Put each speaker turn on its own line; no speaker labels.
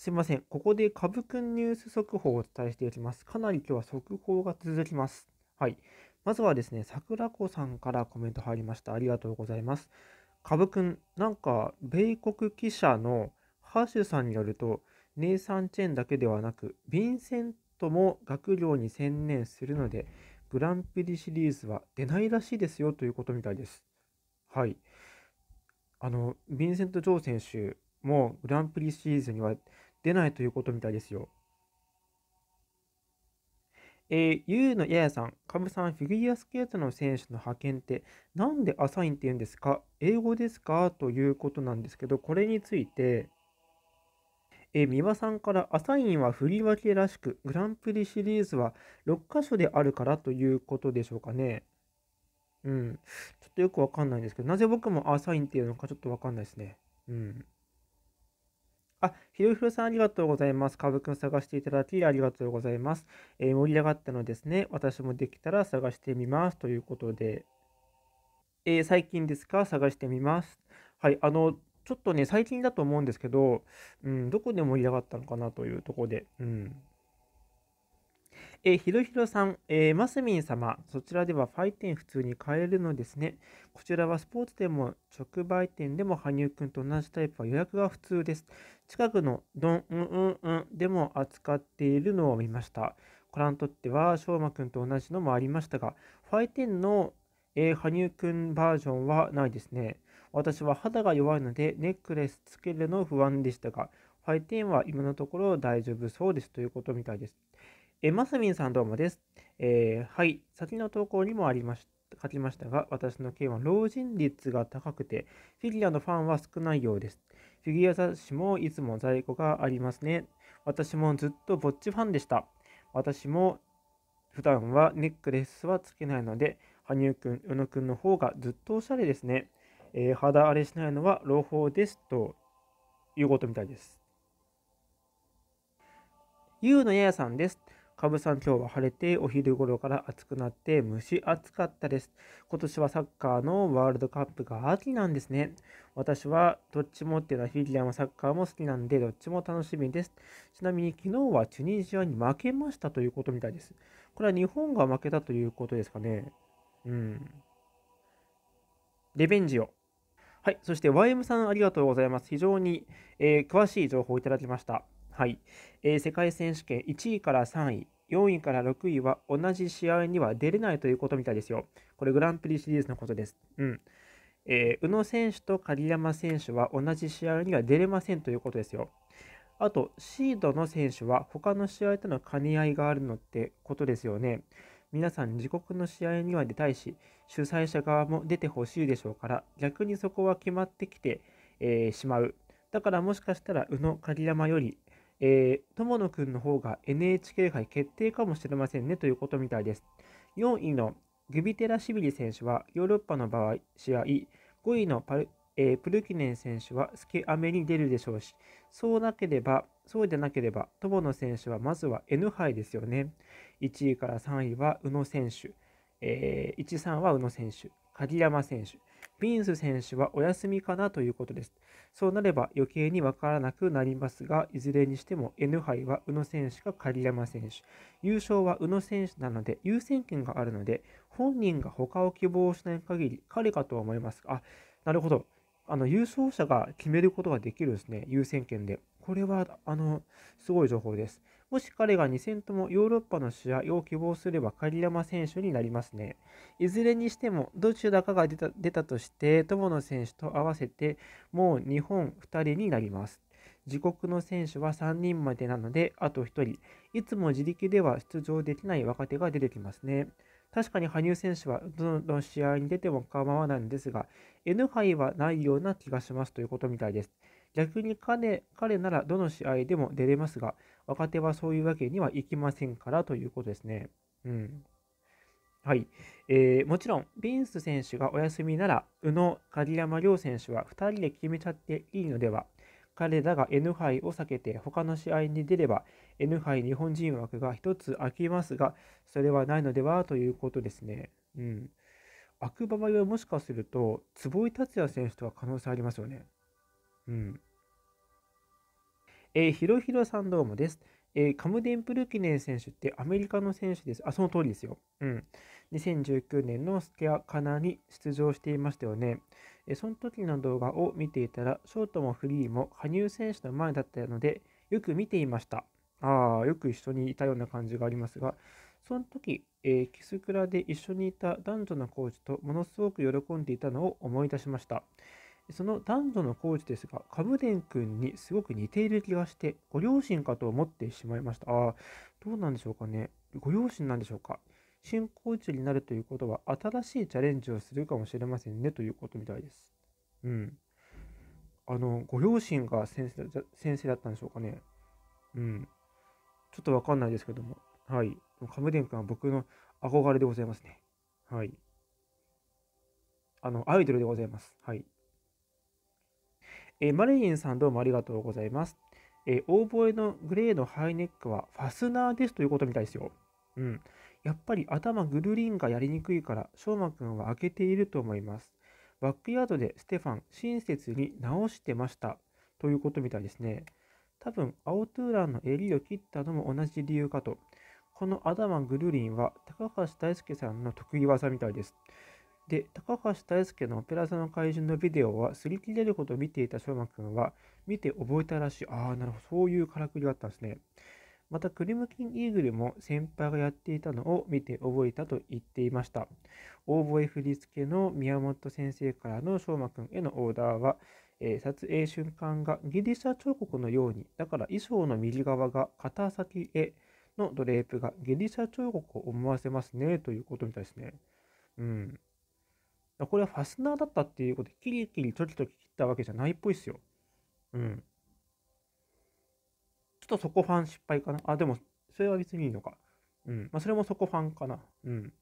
すいません。ここで株くんニュース速報をお伝えしていきます。かなり今日は速報が続きます。はい。まずはですね、桜子さんからコメント入りました。ありがとうございます。株くん、なんか、米国記者のハーシュさんによると、ネイサン・チェンだけではなく、ヴィンセントも学業に専念するので、グランプリシリーズは出ないらしいですよということみたいです。はい。あの、ヴィンセント・ジョー選手もグランプリシリーズには出ないということみたいですよ。えー、ゆうのややさん、かぶさん、フィギュアスケートの選手の派遣って、なんでアサインって言うんですか英語ですかということなんですけど、これについて、えー、三輪さんから、アサインは振り分けらしく、グランプリシリーズは6箇所であるからということでしょうかね。うん。ちょっとよくわかんないんですけど、なぜ僕もアサインっていうのかちょっとわかんないですね。うん。あ、ひろひろさんありがとうございます。株ぶくん探していただきありがとうございます。えー、盛り上がったのですね。私もできたら探してみます。ということで、えー、最近ですか探してみます。はい、あの、ちょっとね、最近だと思うんですけど、うん、どこで盛り上がったのかなというところで、うん。えー、ひろひろさん、えー、マスミン様、そちらではファイテン普通に買えるのですね。こちらはスポーツ店も直売店でも羽生くんと同じタイプは予約が普通です。近くのドン、うん、うん、うん、でも扱っているのを見ました。ご覧にとっては、しょうまくんと同じのもありましたが、ファイテンの、えー、羽生くんバージョンはないですね。私は肌が弱いので、ネックレスつけるの不安でしたが、ファイテンは今のところ大丈夫そうですということみたいです。えマスミンさんどうもです。えー、はい、先の投稿にもありました。書きましたが、私の件は老人率が高くて、フィギュアのファンは少ないようです。フィギュア雑誌もいつも在庫がありますね。私もずっとぼっちファンでした。私も普段はネックレスはつけないので、羽生くん、宇野くんの方がずっとおしゃれですね。えー、肌荒れしないのは朗報ですということみたいです。ゆうのややさんです。ぶさん今日は晴れてお昼頃から暑くなって蒸し暑かったです。今年はサッカーのワールドカップが秋なんですね。私はどっちもっていうのはフィギュアもサッカーも好きなんでどっちも楽しみです。ちなみに昨日はチュニジアに負けましたということみたいです。これは日本が負けたということですかね。うん。レベンジを。はい。そして YM さんありがとうございます。非常に、えー、詳しい情報をいただきました。はい、えー、世界選手権1位から3位、4位から6位は同じ試合には出れないということみたいですよ。これグランプリシリーズのことです。うん。えー、宇野選手と狩山選手は同じ試合には出れませんということですよ。あと、シードの選手は他の試合との兼ね合いがあるのってことですよね。皆さん自国の試合には出たいし、主催者側も出てほしいでしょうから、逆にそこは決まってきて、えー、しまう。だからもしかしたら宇野、狩山よりえー、友野くんの方が NHK 杯決定かもしれませんねということみたいです。4位のグビテラシビリ選手はヨーロッパの場合試合、5位のパル、えー、プルキネン選手はスケアメに出るでしょうし、そうなければ、そうでなければ、友野選手はまずは N 杯ですよね。1位から3位は宇野選手、えー、1、3は宇野選手、鍵山選手、ビンス選手はお休みかなということです。そうなれば余計にわからなくなりますが、いずれにしても N 杯は宇野選手か狩山選手。優勝は宇野選手なので、優先権があるので、本人が他を希望しない限り、彼かと思いますが、あ、なるほど。あの、優勝者が決めることができるですね、優先権で。これは、あの、すごい情報です。もし彼が2戦ともヨーロッパの試合を希望すれば狩山選手になりますね。いずれにしても、どちらかが出た出たとして、友野選手と合わせて、もう日本2人になります。自国の選手は3人までなので、あと1人。いつも自力では出場できない若手が出てきますね。確かに羽生選手はどの試合に出ても構わないんですが、N 杯はないような気がしますということみたいです。逆に彼彼ならどの試合でも出れますが、若手はそういうわけにはいきませんからということですね。うん。はい。えー、もちろん、ビンス選手がお休みなら、宇野、鍵山両選手は2人で決めちゃっていいのでは彼らが N 杯を避けて他の試合に出れば N 杯日本人枠が1つ空きますが、それはないのではということですね。うん。空く場合はもしかすると、坪井達也選手とは可能性ありますよね。うん。えー、ひろひろさんどうもです。えー、カムデンプルキネン選手ってアメリカの選手です。あ、その通りですよ。うん。2019年のスケア・カナに出場していましたよね。えー、その時の動画を見ていたら、ショートもフリーも羽生選手の前だったので、よく見ていました。ああ、よく一緒にいたような感じがありますが、その時、えー、キスクラで一緒にいた男女のコーチとものすごく喜んでいたのを思い出しました。その男女のコーチですが、カブデン君にすごく似ている気がして、ご両親かと思ってしまいました。ああ、どうなんでしょうかね。ご両親なんでしょうか。新コーチになるということは、新しいチャレンジをするかもしれませんねということみたいです。うん。あの、ご両親が先生先生だったんでしょうかね。うん。ちょっとわかんないですけども。はい。カムデン君は僕の憧れでございますね。はい。あの、アイドルでございます。はい。えー、マレインさんどうもありがとうございます。えー、オーボエのグレーのハイネックはファスナーですということみたいですよ。うん。やっぱり頭ぐるりんがやりにくいから、しょうまくんは開けていると思います。バックヤードでステファン、親切に直してました。ということみたいですね。多分、青トゥーランの襟を切ったのも同じ理由かと。このアダマン・グルリンは高橋大輔さんの得意技みたいです。で、高橋大輔のオペラ座の怪人のビデオは、擦り切れるほど見ていた翔馬くんは、見て覚えたらしい。ああ、なるほど。そういうからくりがあったんですね。また、クリムキンイーグルも先輩がやっていたのを見て覚えたと言っていました。オーボエ振り付けの宮本先生からの翔馬くんへのオーダーは、えー、撮影瞬間がギリシャ彫刻のように、だから衣装の右側が肩先へのドレープがギリシャ彫刻を思わせますね、ということみたいですね。うん。これはファスナーだったっていうことで、キリキリちょきちょき切ったわけじゃないっぽいっすよ。うん。ちょっとそこファン失敗かな。あ、でも、それは別にいいのか。うん。まあ、それもそこファンかな。うん。